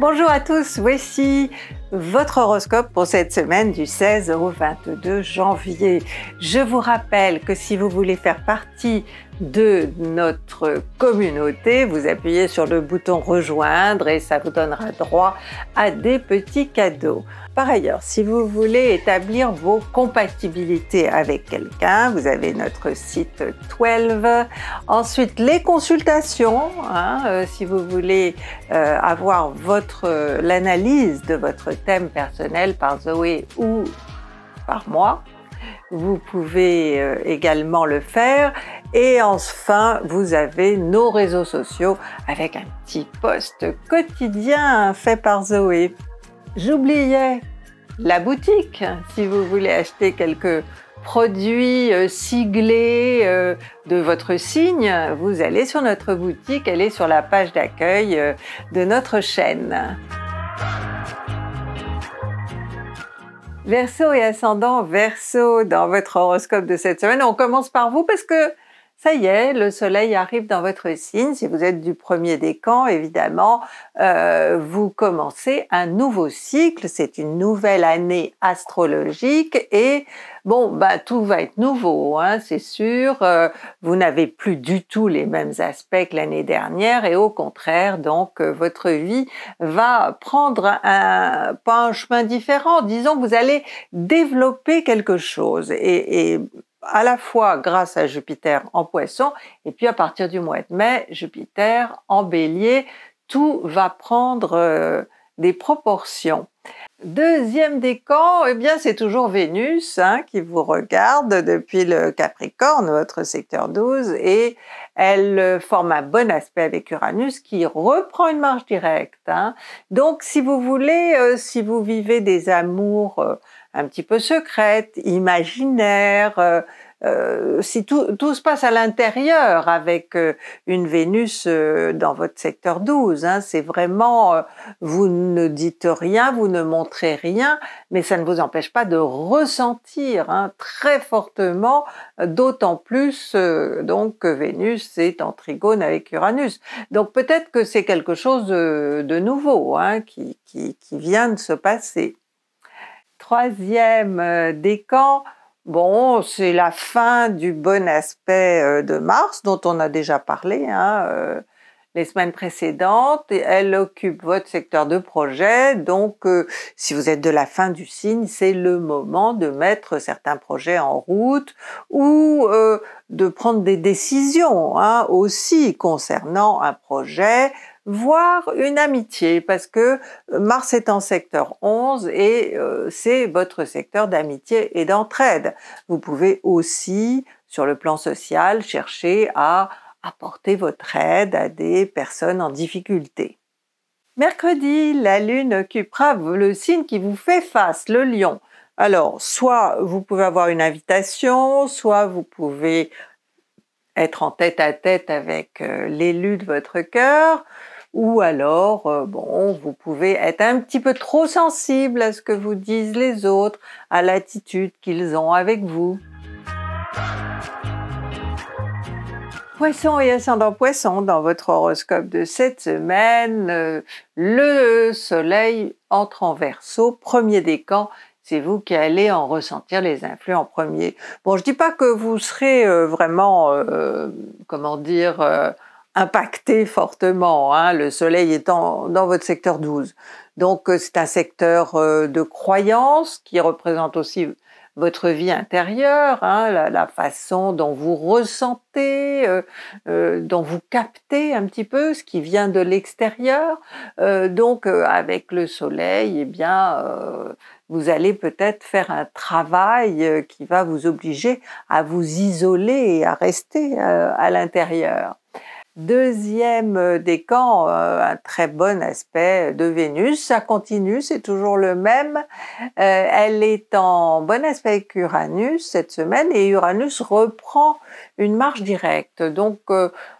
Bonjour à tous, voici votre horoscope pour cette semaine du 16 au 22 janvier. Je vous rappelle que si vous voulez faire partie de notre communauté, vous appuyez sur le bouton rejoindre et ça vous donnera droit à des petits cadeaux. Par ailleurs, si vous voulez établir vos compatibilités avec quelqu'un, vous avez notre site 12. Ensuite, les consultations, hein, euh, si vous voulez euh, avoir votre euh, l'analyse de votre thème personnel par Zoé ou par moi vous pouvez euh, également le faire. Et enfin, vous avez nos réseaux sociaux avec un petit post quotidien fait par Zoé. J'oubliais la boutique, si vous voulez acheter quelques produits euh, siglés euh, de votre signe, vous allez sur notre boutique, elle est sur la page d'accueil de notre chaîne. Verseau et ascendant Verseau dans votre horoscope de cette semaine. On commence par vous parce que ça y est, le soleil arrive dans votre signe. Si vous êtes du premier décan, évidemment, euh, vous commencez un nouveau cycle. C'est une nouvelle année astrologique et bon, bah, tout va être nouveau, hein, c'est sûr. Euh, vous n'avez plus du tout les mêmes aspects que l'année dernière et au contraire, donc, euh, votre vie va prendre un, pas un chemin différent. Disons que vous allez développer quelque chose et, et à la fois grâce à Jupiter en poisson, et puis à partir du mois de mai, Jupiter en bélier, tout va prendre euh, des proportions. Deuxième décan, eh bien c'est toujours Vénus hein, qui vous regarde depuis le Capricorne, votre secteur 12, et elle euh, forme un bon aspect avec Uranus qui reprend une marche directe. Hein. Donc si vous voulez, euh, si vous vivez des amours un petit peu secrète, imaginaire. Euh, euh, si tout, tout, se passe à l'intérieur avec euh, une Vénus dans votre secteur 12, hein. c'est vraiment, vous ne dites rien, vous ne montrez rien, mais ça ne vous empêche pas de ressentir hein, très fortement, d'autant plus donc que Vénus est en trigone avec Uranus. Donc peut-être que c'est quelque chose de, nouveau hein, qui, qui vient de se passer troisième euh, décan, bon, c'est la fin du bon aspect euh, de Mars, dont on a déjà parlé hein, euh, les semaines précédentes. Elle occupe votre secteur de projet, donc si vous êtes de la fin du signe, c'est le moment de mettre certains projets en route ou de prendre des décisions hein, aussi concernant un projet voire une amitié, parce que euh, Mars est en secteur 11 et euh, c'est votre secteur d'amitié et d'entraide. Vous pouvez aussi, sur le plan social, chercher à apporter votre aide à des personnes en difficulté. Mercredi, la Lune occupera le signe qui vous fait face, le lion. Alors, soit vous pouvez avoir une invitation, soit vous pouvez être en tête à tête avec euh, l'élu de votre cœur, ou alors, euh, bon, vous pouvez être un petit peu trop sensible à ce que vous disent les autres, à l'attitude qu'ils ont avec vous. Poisson et ascendant poisson, dans votre horoscope de cette semaine, euh, le soleil entre en verso, premier décan, c'est vous qui allez en ressentir les influx en premier. Bon, je dis pas que vous serez euh, vraiment, comment dire, impacté fortement, hein, le soleil étant dans votre secteur 12. Donc euh, c'est un secteur euh, de croyance qui représente aussi votre vie intérieure, hein, la, façon dont vous ressentez, euh, dont vous captez un petit peu ce qui vient de l'extérieur. donc avec le soleil, eh bien, vous allez peut-être faire un travail qui va vous obliger à vous isoler et à rester à l'intérieur. Deuxième euh, décan, euh, un très bon aspect de Vénus. Ça continue, c'est toujours le même. Euh, elle est en bon aspect avec Uranus cette semaine et Uranus reprend une marche directe. Donc,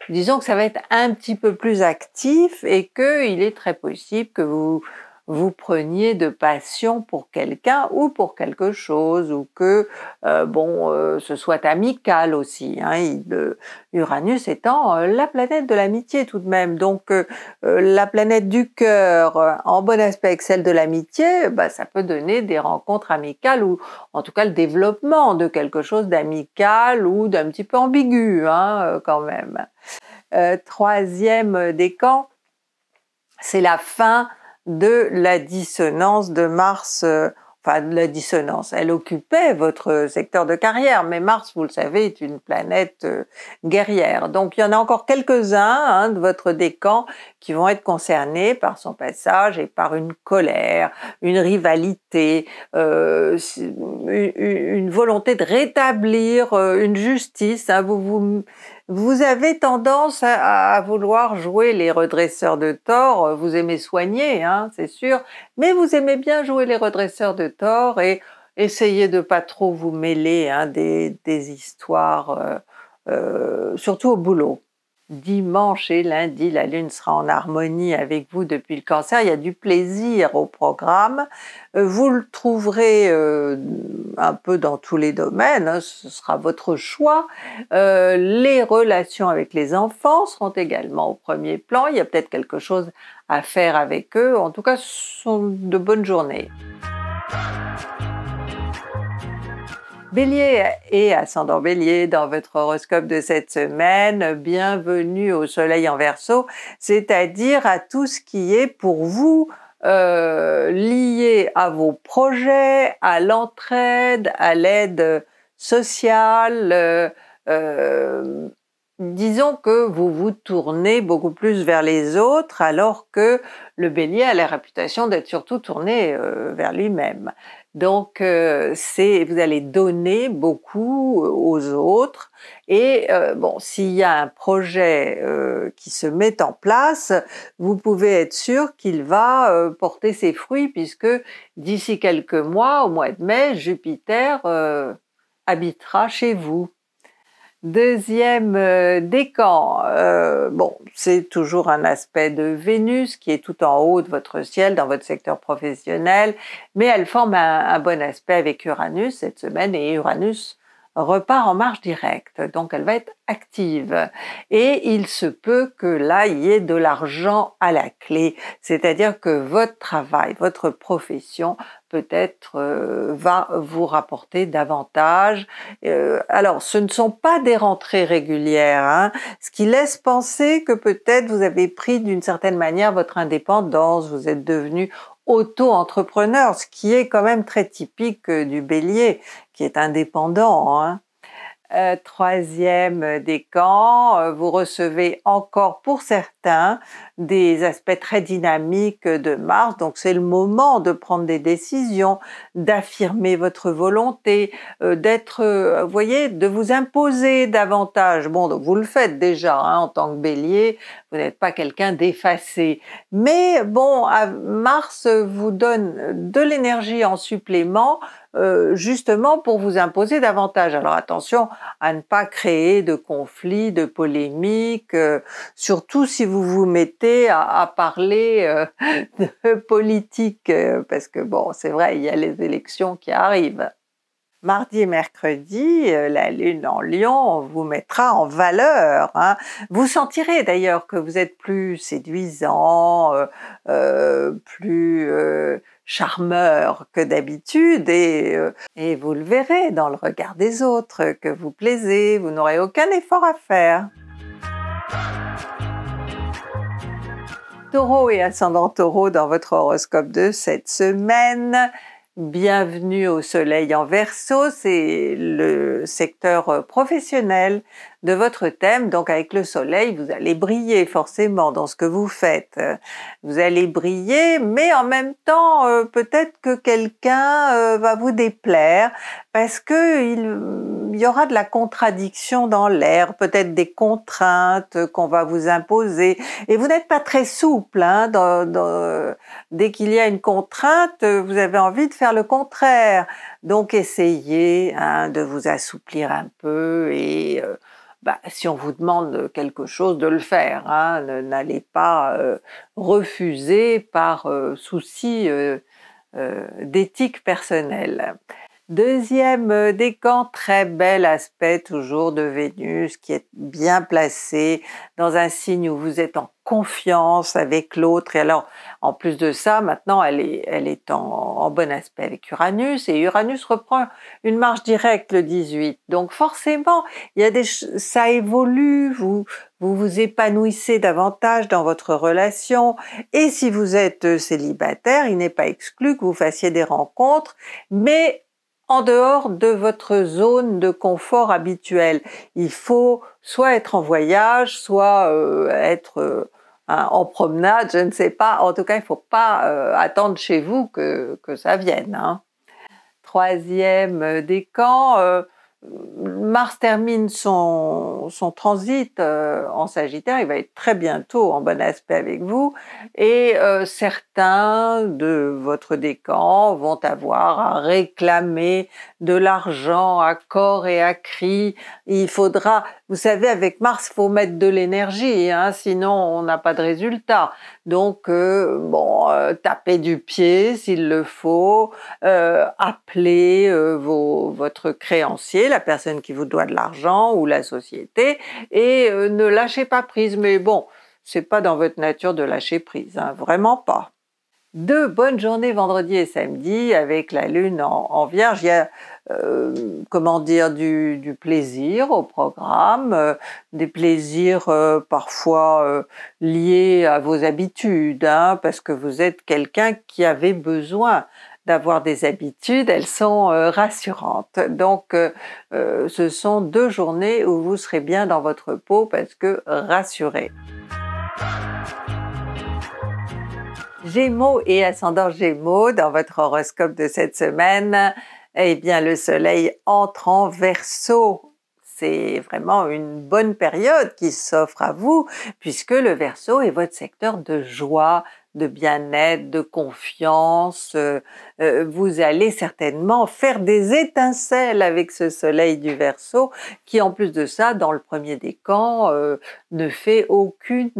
disons que ça va être un petit peu plus actif et qu'il est très possible que vous vous preniez de passion pour quelqu'un ou pour quelque chose, ou que euh, bon, euh, ce soit amical aussi. Hein, euh, Uranus étant la planète de l'amitié tout de même, donc la planète du cœur en bon aspect avec celle de l'amitié, bah, ça peut donner des rencontres amicales ou en tout cas le développement de quelque chose d'amical ou d'un petit peu ambigu hein, quand même. troisième décan, c'est la fin de la dissonance de Mars, euh, enfin de la dissonance. Elle occupait votre secteur de carrière, mais Mars, vous le savez, est une planète euh, guerrière. Donc il y en a encore quelques-uns hein, de votre décan qui vont être concernés par son passage et par une colère, une rivalité, euh, une, volonté de rétablir une justice. Hein. vous vous vous avez tendance à, vouloir jouer les redresseurs de tort, vous aimez soigner, hein, c'est sûr, mais vous aimez bien jouer les redresseurs de tort et essayez de pas trop vous mêler hein, des, des, histoires, euh, euh, surtout au boulot dimanche et lundi, la Lune sera en harmonie avec vous depuis le cancer. Il y a du plaisir au programme. Euh, vous le trouverez euh, un peu dans tous les domaines, hein, ce sera votre choix. Euh, les relations avec les enfants seront également au premier plan. Il y a peut-être quelque chose à faire avec eux. En tout cas, ce sont de bonnes journées. Bélier et ascendant Bélier, dans votre horoscope de cette semaine, bienvenue au Soleil en Verseau, c'est-à-dire à tout ce qui est pour vous euh, lié à vos projets, à l'entraide, à l'aide sociale. Euh, euh, disons que vous vous tournez beaucoup plus vers les autres alors que le bélier a la réputation d'être surtout tourné vers lui-même. Donc, euh, c'est vous allez donner beaucoup euh, aux autres. Et euh, bon, s'il y a un projet qui se met en place, vous pouvez être sûr qu'il va porter ses fruits puisque d'ici quelques mois, au mois de mai, Jupiter habitera chez vous. Deuxième euh, décan, euh, bon, c'est toujours un aspect de Vénus qui est tout en haut de votre ciel dans votre secteur professionnel, mais elle forme un, bon aspect avec Uranus cette semaine et Uranus repart en marche directe, donc elle va être active. Et il se peut que là, il y ait de l'argent à la clé, c'est-à-dire que votre travail, votre profession peut-être euh, va vous rapporter davantage. Euh, alors, ce ne sont pas des rentrées régulières, hein. ce qui laisse penser que peut-être vous avez pris d'une certaine manière votre indépendance, vous êtes devenu auto-entrepreneur, ce qui est quand même très typique euh, du bélier, qui est indépendant. Hein. Euh, troisième euh, des camps, euh, vous recevez encore pour certains des aspects très dynamiques de Mars, donc c'est le moment de prendre des décisions, d'affirmer votre volonté, d'être, voyez, de vous imposer davantage. Bon, vous le faites déjà hein, en tant que bélier, vous n'êtes pas quelqu'un d'effacé. Mais bon, Mars vous donne de l'énergie en supplément euh, justement pour vous imposer davantage. Alors attention à ne pas créer de conflits, de polémiques, euh, surtout si vous vous mettez à, parler euh, de politique, parce que bon, c'est vrai, il y a les élections qui arrivent. Mardi et mercredi, euh, la lune en lion vous mettra en valeur. Hein. Vous sentirez d'ailleurs que vous êtes plus séduisant, euh, euh, plus charmeur que d'habitude et, et vous le verrez dans le regard des autres que vous plaisez, vous n'aurez aucun effort à faire. Taureau et ascendant taureau dans votre horoscope de cette semaine. Bienvenue au soleil en verso, c'est le secteur euh, professionnel de votre thème. Donc avec le soleil, vous allez briller forcément dans ce que vous faites. Vous allez briller, mais en même temps, euh, peut-être que quelqu'un euh, va vous déplaire parce que il y aura de la contradiction dans l'air, peut-être des contraintes qu'on va vous imposer. Et vous n'êtes pas très souple. Hein, dès qu'il y a une contrainte, vous avez envie de faire le contraire. Donc essayez hein, de vous assouplir un peu et euh, bah, si on vous demande quelque chose, de le faire. Hein. N'allez pas euh, refuser par euh, souci d'éthique personnelle. Deuxième euh, décan, très bel aspect toujours de Vénus qui est bien placé dans un signe où vous êtes en confiance avec l'autre. Et alors, en plus de ça, maintenant, elle est, elle est en, en, bon aspect avec Uranus et Uranus reprend une marche directe le 18. Donc forcément, il y a des, ça évolue, vous, vous vous épanouissez davantage dans votre relation. Et si vous êtes euh, célibataire, il n'est pas exclu que vous fassiez des rencontres, mais en dehors de votre zone de confort habituelle. Il faut soit être en voyage, soit euh, être euh, en promenade, je ne sais pas. En tout cas, il ne faut pas euh, attendre chez vous que, ça vienne. Hein. Troisième décan, Mars termine son, son transit euh, en Sagittaire, il va être très bientôt en bon aspect avec vous, et euh, certains de votre décan vont avoir à réclamer de l'argent à corps et à cri. Il faudra, vous savez, avec Mars, faut mettre de l'énergie, hein, sinon on n'a pas de résultat. Donc, euh, bon, taper du pied s'il le faut, appeler vos, votre créancier la personne qui vous doit de l'argent ou la société, et euh, ne lâchez pas prise. Mais bon, c'est pas dans votre nature de lâcher prise, hein, vraiment pas. Deux bonnes journées vendredi et samedi avec la lune en, vierge. Il y a, euh, comment dire, du, plaisir au programme, euh, des plaisirs parfois liés à vos habitudes, hein, parce que vous êtes quelqu'un qui avait besoin d'avoir des habitudes, elles sont euh, rassurantes. Donc, euh, euh, ce sont deux journées où vous serez bien dans votre peau parce que rassuré. Gémeaux et ascendant Gémeaux, dans votre horoscope de cette semaine, eh bien le soleil entre en verso c'est vraiment une bonne période qui s'offre à vous puisque le verso est votre secteur de joie, de bien-être, de confiance. Euh, euh, vous allez certainement faire des étincelles avec ce soleil du Verseau qui en plus de ça, dans le premier décan, euh, ne fait aucun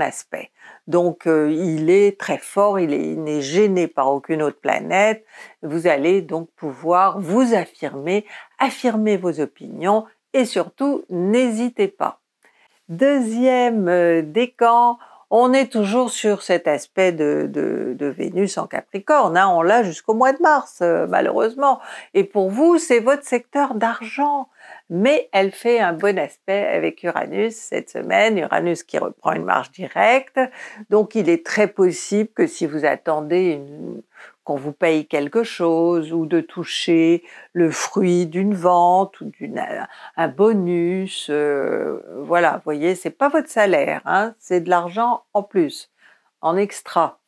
aspect. Donc il est très fort, il n'est gêné par aucune autre planète. Vous allez donc pouvoir vous affirmer, affirmer vos opinions et surtout n'hésitez pas. Deuxième décan, on est toujours sur cet aspect de, Vénus en Capricorne. Hein, on l'a jusqu'au mois de mars, euh, malheureusement. Et pour vous, c'est votre secteur d'argent. Mais elle fait un bon aspect avec Uranus cette semaine. Uranus qui reprend une marche directe. Donc il est très possible que si vous attendez une qu'on vous paye quelque chose ou de toucher le fruit d'une vente ou d'un euh, bonus. Euh, voilà, vous voyez, c'est pas votre salaire, hein, c'est de l'argent en plus, en extra.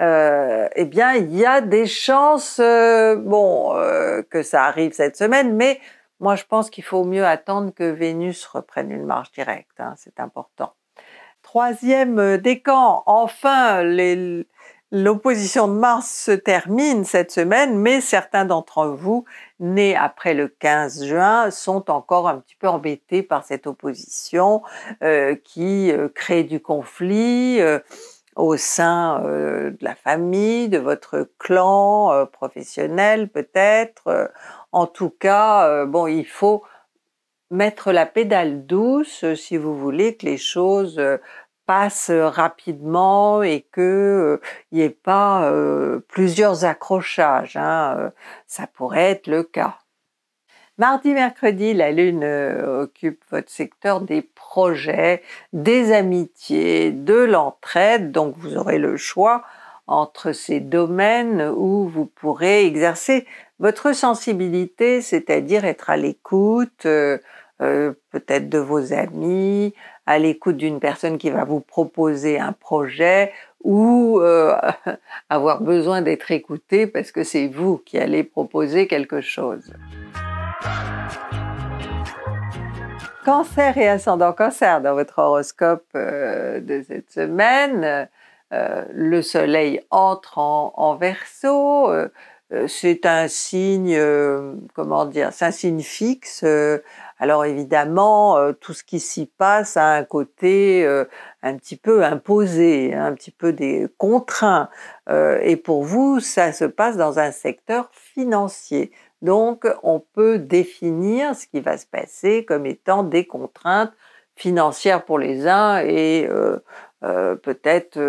Euh, eh bien, il y a des chances, bon, que ça arrive cette semaine, mais moi, je pense qu'il faut mieux attendre que Vénus reprenne une marche directe. Hein, c'est important. Troisième décan, enfin, les, L'opposition de Mars se termine cette semaine, mais certains d'entre vous, nés après le 15 juin, sont encore un petit peu embêtés par cette opposition euh, qui euh, crée du conflit euh, au sein de la famille, de votre clan professionnel peut-être. En tout cas, bon, il faut mettre la pédale douce si vous voulez que les choses passe rapidement et que il n'y ait pas plusieurs accrochages. Hein, ça pourrait être le cas. Mardi, mercredi, la Lune occupe votre secteur des projets, des amitiés, de l'entraide, donc vous aurez le choix entre ces domaines où vous pourrez exercer votre sensibilité, c'est-à-dire être à l'écoute, euh, peut-être de vos amis, à l'écoute d'une personne qui va vous proposer un projet ou euh, avoir besoin d'être écouté parce que c'est vous qui allez proposer quelque chose. Cancer et ascendant cancer dans votre horoscope euh, de cette semaine. Euh, le soleil entre en, en verso, c'est un signe, comment dire, c'est un signe fixe, alors évidemment, euh, tout ce qui s'y passe a un côté euh, un petit peu imposé, hein, un petit peu des contraints. Euh, et pour vous, ça se passe dans un secteur financier. Donc on peut définir ce qui va se passer comme étant des contraintes financières pour les uns et peut-être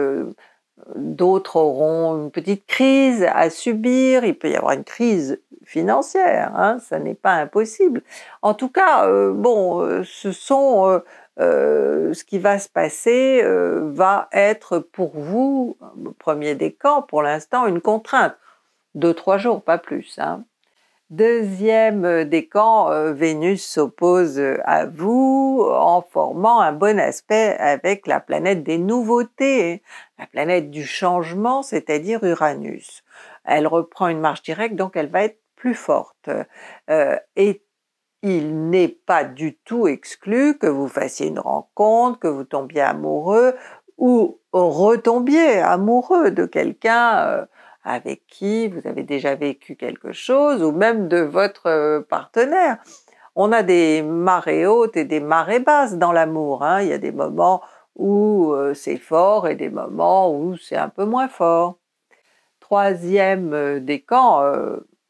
D'autres auront une petite crise à subir. Il peut y avoir une crise financière, hein, ça n'est pas impossible. En tout cas, euh, bon, euh, ce sont euh, ce qui va se passer va être pour vous, premier des camps, pour l'instant, une contrainte. Deux, trois jours, pas plus. Hein. Deuxième euh, décan, euh, Vénus s'oppose euh, à vous en formant un bon aspect avec la planète des nouveautés, la planète du changement, c'est-à-dire Uranus. Elle reprend une marche directe, donc elle va être plus forte. et il n'est pas du tout exclu que vous fassiez une rencontre, que vous tombiez amoureux ou retombiez amoureux de quelqu'un avec qui vous avez déjà vécu quelque chose ou même de votre euh, partenaire. On a des marées hautes et des marées basses dans l'amour. Hein. Il y a des moments où euh, c'est fort et des moments où c'est un peu moins fort. Troisième euh, décan,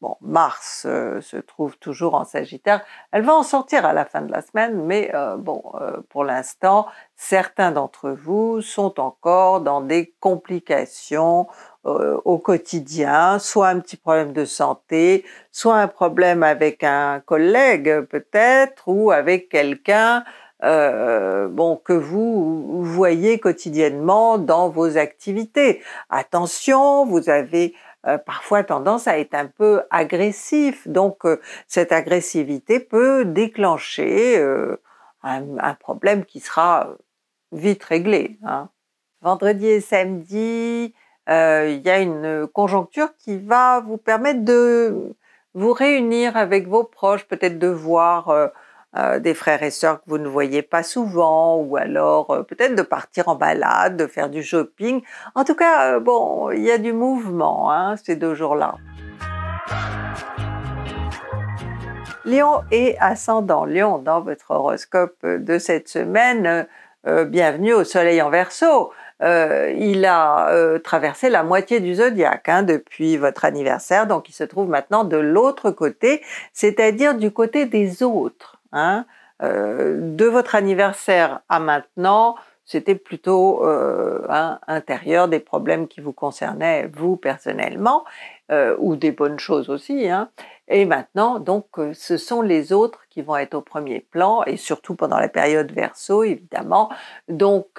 bon, Mars se trouve toujours en Sagittaire. Elle va en sortir à la fin de la semaine, mais bon, pour l'instant, certains d'entre vous sont encore dans des complications, euh, au quotidien, soit un petit problème de santé, soit un problème avec un collègue peut-être ou avec quelqu'un euh, bon que vous voyez quotidiennement dans vos activités. Attention, vous avez euh, parfois tendance à être un peu agressif, donc cette agressivité peut déclencher un, problème qui sera vite réglé. Hein. Vendredi et samedi, euh, il y a une conjoncture qui va vous permettre de vous réunir avec vos proches, peut-être de voir euh, euh, des frères et sœurs que vous ne voyez pas souvent, ou alors peut-être de partir en balade, de faire du shopping. En tout cas, bon, il y a du mouvement hein, ces deux jours-là. Lion et ascendant Lion dans votre horoscope de cette semaine. bienvenue au Soleil en Verseau. Euh, il a euh, traversé la moitié du zodiaque hein, depuis votre anniversaire, donc il se trouve maintenant de l'autre côté, c'est-à-dire du côté des autres. Hein. Euh, de votre anniversaire à maintenant, c'était plutôt intérieur, des problèmes qui vous concernaient vous personnellement, ou des bonnes choses aussi. Hein. Et maintenant, donc, ce sont les autres qui vont être au premier plan, et surtout pendant la période verso, évidemment. Donc,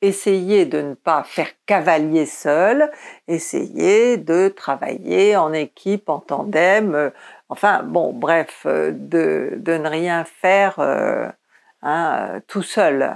essayez de ne pas faire cavalier seul, essayez de travailler en équipe, en tandem, euh, enfin bon, bref, euh, de, ne rien faire euh, hein, tout seul.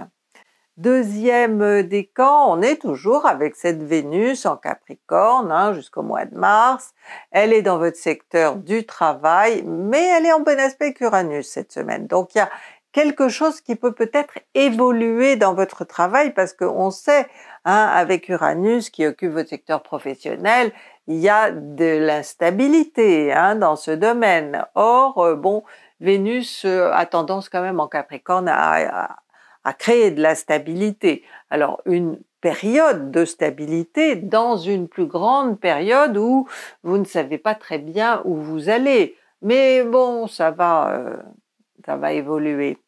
Deuxième décan, on est toujours avec cette Vénus en Capricorne hein, jusqu'au mois de mars. Elle est dans votre secteur du travail, mais elle est en bon aspect qu'Uranus cette semaine. Donc il y a, quelque chose qui peut peut-être évoluer dans votre travail parce qu'on sait, hein, avec Uranus qui occupe votre secteur professionnel, il y a de l'instabilité hein, dans ce domaine. Or, euh, bon, Vénus euh, a tendance quand même en Capricorne à, créer de la stabilité. Alors, une période de stabilité dans une plus grande période où vous ne savez pas très bien où vous allez. Mais bon, ça va, euh, ça va évoluer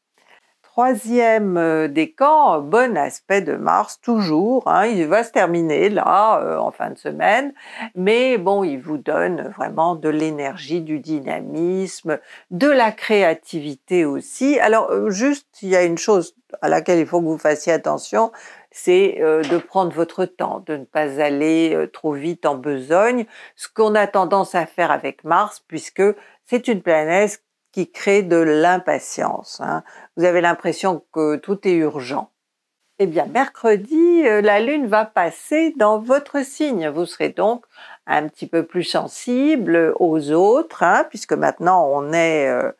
troisième euh, décan, bon aspect de Mars toujours. Hein, il va se terminer là euh, en fin de semaine, mais bon, il vous donne vraiment de l'énergie, du dynamisme, de la créativité aussi. Alors euh, juste, il y a une chose à laquelle il faut que vous fassiez attention, c'est de prendre votre temps, de ne pas aller trop vite en besogne, ce qu'on a tendance à faire avec Mars, puisque c'est une planète qui crée de l'impatience. Hein. Vous avez l'impression que tout est urgent. Eh bien, mercredi, euh, la Lune va passer dans votre signe. Vous serez donc un petit peu plus sensible aux autres, hein, puisque maintenant on est euh,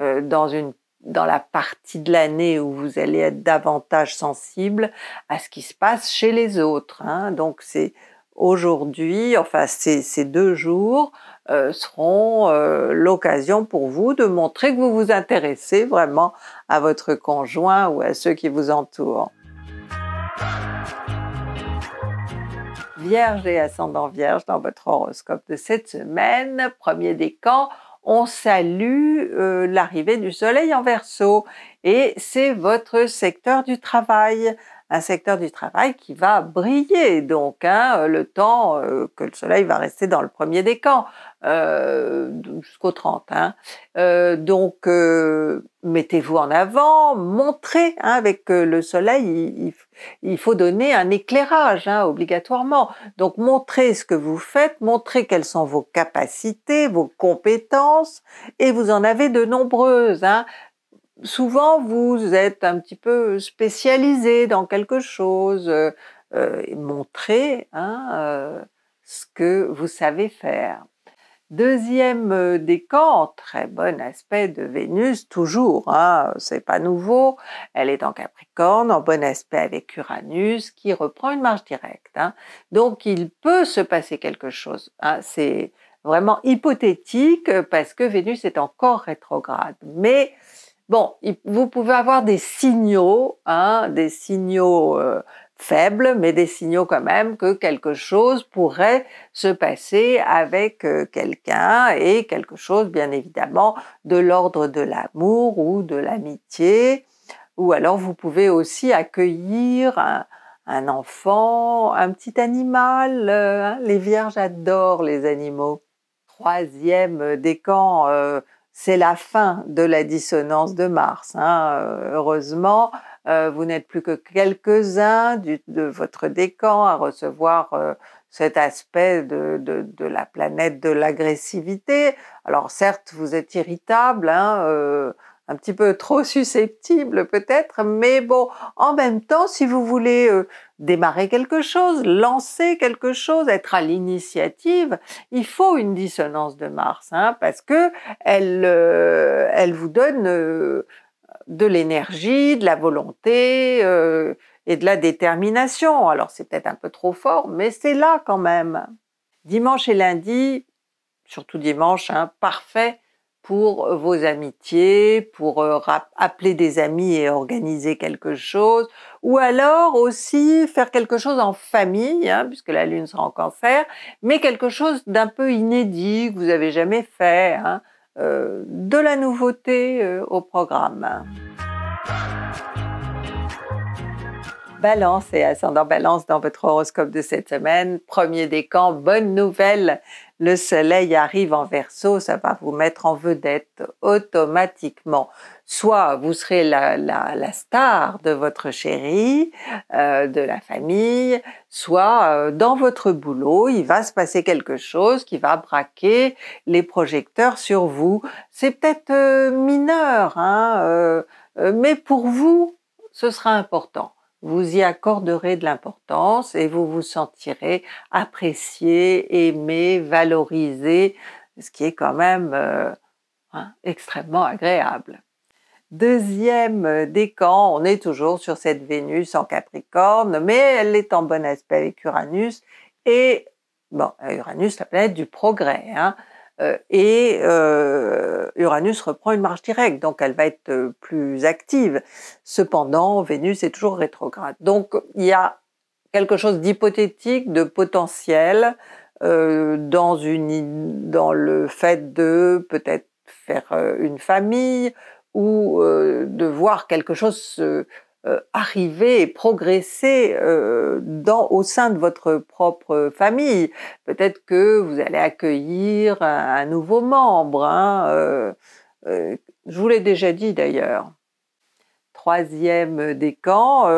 euh, dans, la partie de l'année où vous allez être davantage sensible à ce qui se passe chez les autres. Hein. Donc c'est aujourd'hui, enfin ces deux jours, euh, seront euh, l'occasion pour vous de montrer que vous vous intéressez vraiment à votre conjoint ou à ceux qui vous entourent. Vierge et ascendant Vierge dans votre horoscope de cette semaine, premier décan, on salue euh, l'arrivée du soleil en verso et c'est votre secteur du travail un secteur du travail qui va briller, donc hein, le temps euh, que le soleil va rester dans le premier des camps, euh, jusqu'au 30. Hein. Euh, donc, mettez-vous en avant, montrez hein, avec le soleil, il, il, faut donner un éclairage obligatoirement. Donc, montrez ce que vous faites, montrez quelles sont vos capacités, vos compétences, et vous en avez de nombreuses souvent vous êtes un petit peu spécialisé dans quelque chose, euh, euh, et montrez hein, euh, ce que vous savez faire. Deuxième décan, très bon aspect de Vénus, toujours, hein, c'est pas nouveau. Elle est en Capricorne, en bon aspect avec Uranus, qui reprend une marche directe. Hein. Donc il peut se passer quelque chose. Hein. C'est vraiment hypothétique parce que Vénus est encore rétrograde. Mais Bon, vous pouvez avoir des signaux, hein, des signaux euh, faibles, mais des signaux quand même que quelque chose pourrait se passer avec euh, quelqu'un et quelque chose bien évidemment de l'ordre de l'amour ou de l'amitié. Ou alors vous pouvez aussi accueillir un, enfant, un petit animal. Euh, hein. les vierges adorent les animaux. Troisième décan c'est la fin de la dissonance de Mars. Hein. Euh, heureusement, euh, vous n'êtes plus que quelques-uns de votre décan à recevoir euh, cet aspect de, la planète de l'agressivité. Alors certes, vous êtes irritable, hein, un petit peu trop susceptible peut-être, mais bon, en même temps, si vous voulez euh, démarrer quelque chose, lancer quelque chose, être à l'initiative, il faut une dissonance de Mars, hein, parce que elle, euh, elle vous donne euh, de l'énergie, de la volonté et de la détermination. Alors c'est peut-être un peu trop fort, mais c'est là quand même. Dimanche et lundi, surtout dimanche, hein, parfait pour euh, vos amitiés, pour euh, appeler des amis et organiser quelque chose, ou alors aussi faire quelque chose en famille, hein, puisque la lune sera en cancer, mais quelque chose d'un peu inédit que vous n'avez jamais fait, hein, euh, de la nouveauté au programme balance et ascendant balance dans votre horoscope de cette semaine. Premier décan, bonne nouvelle, le soleil arrive en verso, ça va vous mettre en vedette automatiquement. Soit vous serez la, star de votre chérie, euh, de la famille, soit euh, dans votre boulot, il va se passer quelque chose qui va braquer les projecteurs sur vous. C'est peut-être euh, mineur, hein, mais pour vous, ce sera important vous y accorderez de l'importance et vous vous sentirez apprécié, aimé, valorisé, ce qui est quand même euh, hein, extrêmement agréable. Deuxième décan, on est toujours sur cette Vénus en Capricorne, mais elle est en bon aspect avec Uranus et bon, Uranus, la planète du progrès. Hein. Euh, et euh, Uranus reprend une marche directe, donc elle va être euh, plus active. Cependant, Vénus est toujours rétrograde. Donc il y a quelque chose d'hypothétique, de potentiel dans, le fait de peut-être faire une famille ou de voir quelque chose se, euh, arriver et progresser euh, dans, au sein de votre propre famille. Peut-être que vous allez accueillir un, nouveau membre. Hein, euh, je vous l'ai déjà dit d'ailleurs. Troisième décan,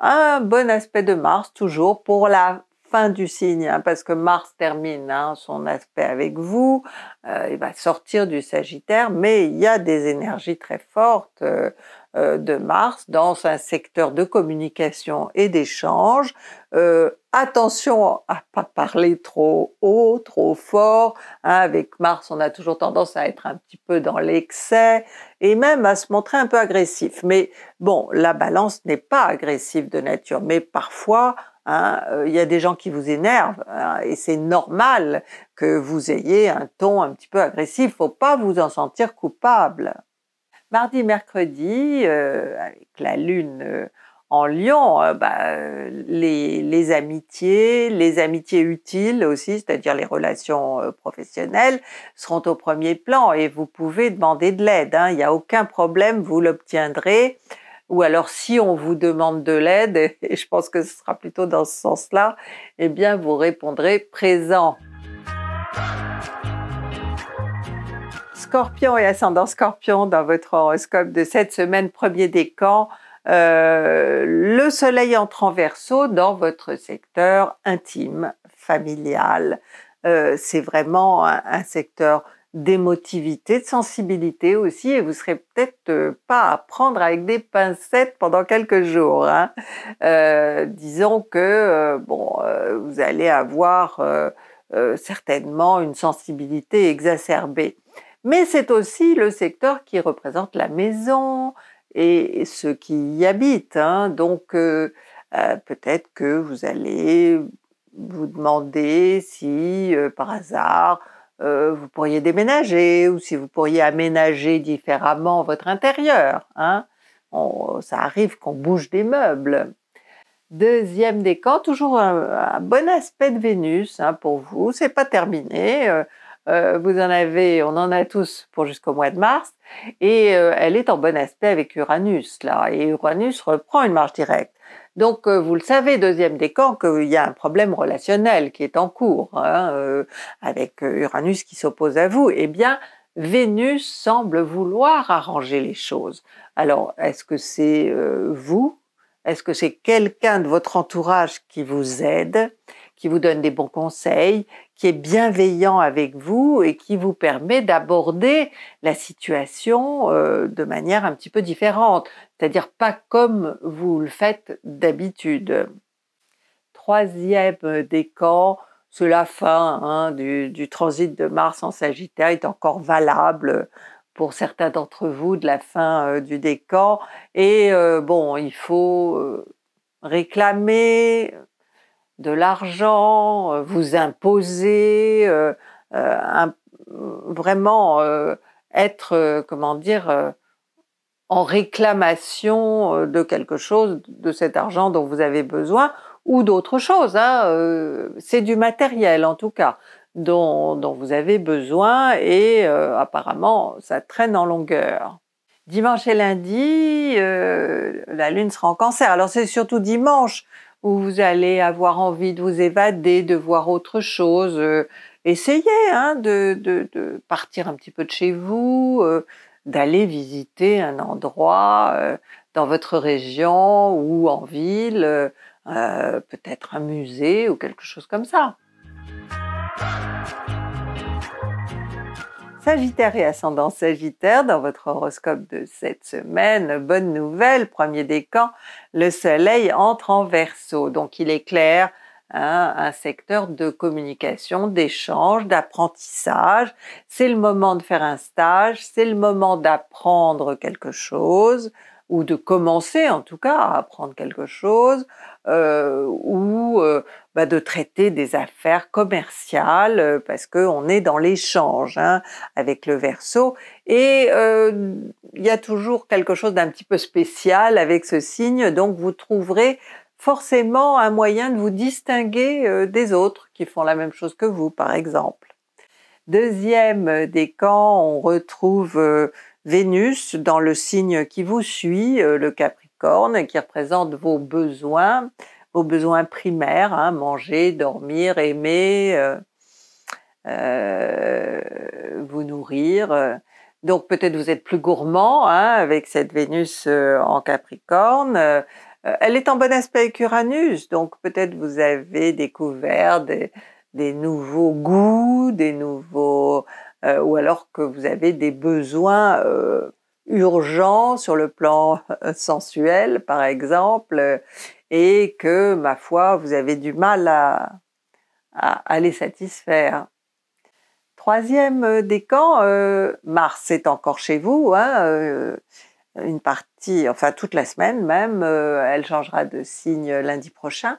un bon aspect de Mars toujours pour la du signe, hein, parce que Mars termine hein, son aspect avec vous, euh, il va sortir du Sagittaire, mais il y a des énergies très fortes euh, euh, de Mars dans un secteur de communication et d'échange. attention à pas parler trop haut, trop fort. Hein, avec Mars, on a toujours tendance à être un petit peu dans l'excès et même à se montrer un peu agressif. Mais bon, la balance n'est pas agressive de nature, mais parfois Hein, euh, il y a des gens qui vous énervent hein, et c'est normal que vous ayez un ton un petit peu agressif. il ne Faut pas vous en sentir coupable. Mardi, mercredi, euh, avec la lune euh, en Lion, bah, les, amitiés, les amitiés utiles aussi, c'est-à-dire les relations professionnelles, seront au premier plan et vous pouvez demander de l'aide. Hein. Il n'y a aucun problème, vous l'obtiendrez ou alors si on vous demande de l'aide, et je pense que ce sera plutôt dans ce sens-là, eh bien vous répondrez présent. Scorpion et ascendant Scorpion dans votre horoscope de cette semaine, premier décan, euh, le soleil entre en verso dans votre secteur intime, familial. Euh, c'est vraiment un secteur d'émotivité, de sensibilité aussi, et vous serez peut-être euh, pas à prendre avec des pincettes pendant quelques jours. Hein. Euh, disons que euh, bon, vous allez avoir certainement une sensibilité exacerbée, mais c'est aussi le secteur qui représente la maison et ceux qui y habitent. Hein. Donc peut-être que vous allez vous demander si par hasard euh, vous pourriez déménager ou si vous pourriez aménager différemment votre intérieur. Hein. ça arrive qu'on bouge des meubles. Deuxième décan, toujours un, bon aspect de Vénus hein, pour vous. C'est pas terminé. Euh, euh, vous en avez, on en a tous pour jusqu'au mois de mars. Et elle est en bon aspect avec Uranus là. Et Uranus reprend une marche directe. Donc, euh, vous le savez, deuxième décan, qu'il y a un problème relationnel qui est en cours, hein, euh, avec euh, Uranus qui s'oppose à vous. Eh bien, Vénus semble vouloir arranger les choses. Alors, est-ce que c'est vous Est-ce que c'est quelqu'un de votre entourage qui vous aide qui vous donne des bons conseils, qui est bienveillant avec vous et qui vous permet d'aborder la situation euh, de manière un petit peu différente, c'est-à-dire pas comme vous le faites d'habitude. Troisième décan, c'est la fin hein, du, transit de Mars en Sagittaire, est encore valable pour certains d'entre vous de la fin euh, du décan. Et euh, bon, il faut réclamer, de l'argent, euh, vous imposer, euh, euh, vraiment être, comment dire, en réclamation de quelque chose, de cet argent dont vous avez besoin, ou d'autre chose. Hein, c'est du matériel en tout cas dont, dont vous avez besoin et apparemment ça traîne en longueur. Dimanche et lundi, la Lune sera en cancer. Alors c'est surtout dimanche où vous allez avoir envie de vous évader, de voir autre chose. Euh, essayez hein, de, de, partir un petit peu de chez vous, euh, d'aller visiter un endroit euh, dans votre région ou en ville, peut-être un musée ou quelque chose comme ça. Sagittaire et ascendant Sagittaire, dans votre horoscope de cette semaine, bonne nouvelle, premier décan, le soleil entre en verso, donc il éclaire clair hein, un secteur de communication, d'échange, d'apprentissage. C'est le moment de faire un stage, c'est le moment d'apprendre quelque chose, ou de commencer en tout cas à apprendre quelque chose, euh, ou euh, bah, de traiter des affaires commerciales euh, parce qu'on est dans l'échange hein, avec le verso. Et il y a toujours quelque chose d'un petit peu spécial avec ce signe, donc vous trouverez forcément un moyen de vous distinguer des autres qui font la même chose que vous, par exemple. Deuxième camps, on retrouve Vénus dans le signe qui vous suit, le Capricorne qui représente vos besoins, vos besoins primaires, hein, manger, dormir, aimer, euh, euh, vous nourrir. Donc peut-être vous êtes plus gourmand hein, avec cette Vénus euh, en Capricorne. elle est en bon aspect avec Uranus, donc peut-être vous avez découvert des, nouveaux goûts, des nouveaux, ou alors que vous avez des besoins urgent sur le plan euh, sensuel, par exemple, euh, et que, ma foi, vous avez du mal à, les satisfaire. Troisième euh, décan, Mars est encore chez vous, hein, une partie, enfin toute la semaine même, elle changera de signe lundi prochain.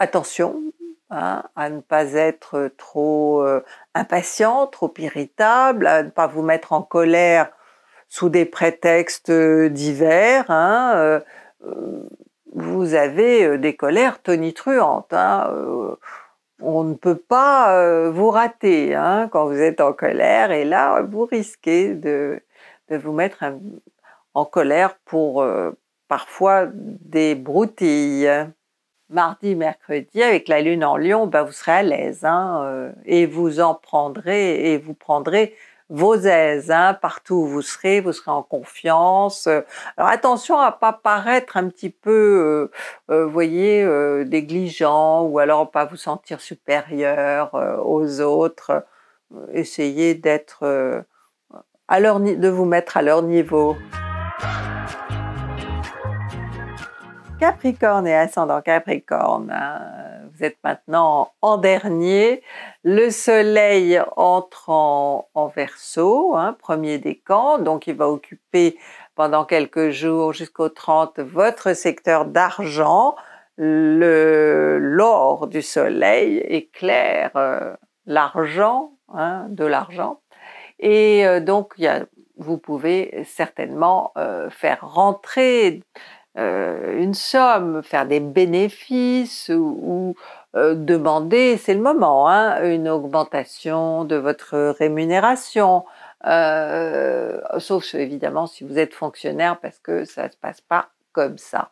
attention, Hein, à ne pas être trop euh, impatient, trop irritable, à ne pas vous mettre en colère sous des prétextes euh, divers. Hein, euh, vous avez des colères tonitruantes. Hein, on ne peut pas vous rater hein, quand vous êtes en colère et là vous risquez de, vous mettre en colère pour parfois des broutilles mardi, mercredi, avec la lune en lion, ben vous serez à l'aise hein, euh, et vous en prendrez et vous prendrez vos aises hein, partout où vous serez, vous serez en confiance. Alors attention à pas paraître un petit peu, euh, euh voyez, euh, négligent ou alors pas vous sentir supérieur aux autres. Essayez d'être à leur de vous mettre à leur niveau. Capricorne et ascendant Capricorne, hein, euh, vous êtes maintenant en dernier. Le Soleil entre en, verso, Verseau, hein, premier décan, donc il va occuper pendant quelques jours jusqu'au 30 votre secteur d'argent. Le l'or du Soleil éclaire euh, l'argent, hein, de l'argent, et euh, donc vous pouvez certainement faire rentrer euh, une somme, faire des bénéfices ou, euh, demander, c'est le moment, hein, une augmentation de votre rémunération. Euh, sauf évidemment si vous êtes fonctionnaire parce que ça ne se passe pas comme ça.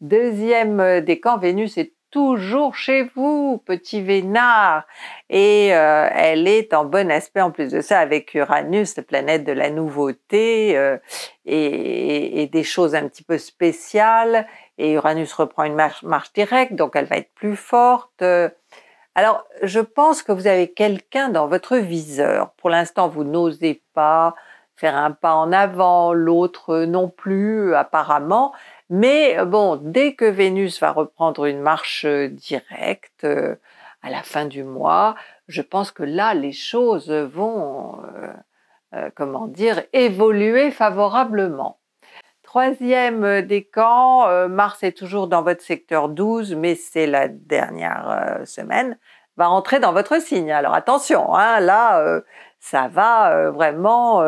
Deuxième décan, Vénus est toujours chez vous, petit Vénard. Et euh, elle est en bon aspect en plus de ça avec Uranus, la planète de la nouveauté euh, et, des choses un petit peu spéciales. Et Uranus reprend une marche directe, donc elle va être plus forte. Euh, alors, je pense que vous avez quelqu'un dans votre viseur. Pour l'instant, vous n'osez pas faire un pas en avant, l'autre non plus, apparemment. Mais euh, bon, dès que Vénus va reprendre une marche euh, directe euh, à la fin du mois, je pense que là, les choses vont, comment dire, évoluer favorablement. Troisième décan, Mars est toujours dans votre secteur 12, mais c'est la dernière semaine, va entrer dans votre signe. Alors attention, hein, là, ça va vraiment,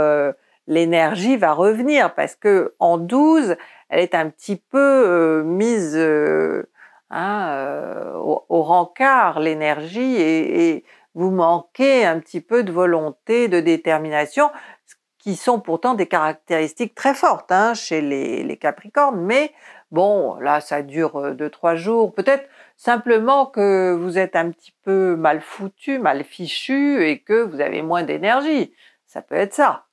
l'énergie va revenir parce que en 12, elle est un petit peu euh, mise euh, hein, euh, au, rancart l'énergie, et, vous manquez un petit peu de volonté, de détermination, qui sont pourtant des caractéristiques très fortes hein, chez les, les, Capricornes. Mais bon, là, ça dure deux, trois jours. Peut-être simplement que vous êtes un petit peu mal foutu, mal fichu et que vous avez moins d'énergie. Ça peut être ça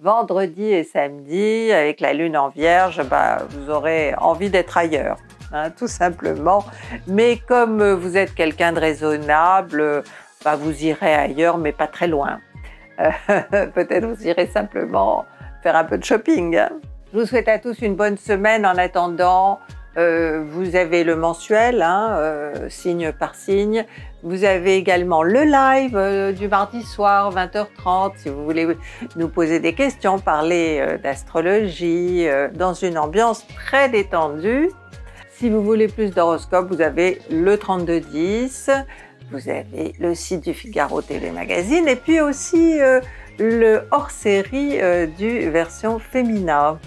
vendredi et samedi, avec la lune en vierge, bah, vous aurez envie d'être ailleurs. Hein, tout simplement. Mais comme vous êtes quelqu'un de raisonnable, bah, vous irez ailleurs, mais pas très loin. Euh, peut-être vous irez simplement faire un peu de shopping. Hein. Je vous souhaite à tous une bonne semaine en attendant euh, vous avez le mensuel, hein, euh, signe par signe. Vous avez également le live euh, du mardi soir, 20h30, si vous voulez nous poser des questions, parler d'astrologie, dans une ambiance très détendue. Si vous voulez plus d'horoscopes, vous avez le 3210, vous avez le site du Figaro TV Magazine et puis aussi le hors-série du version féminin.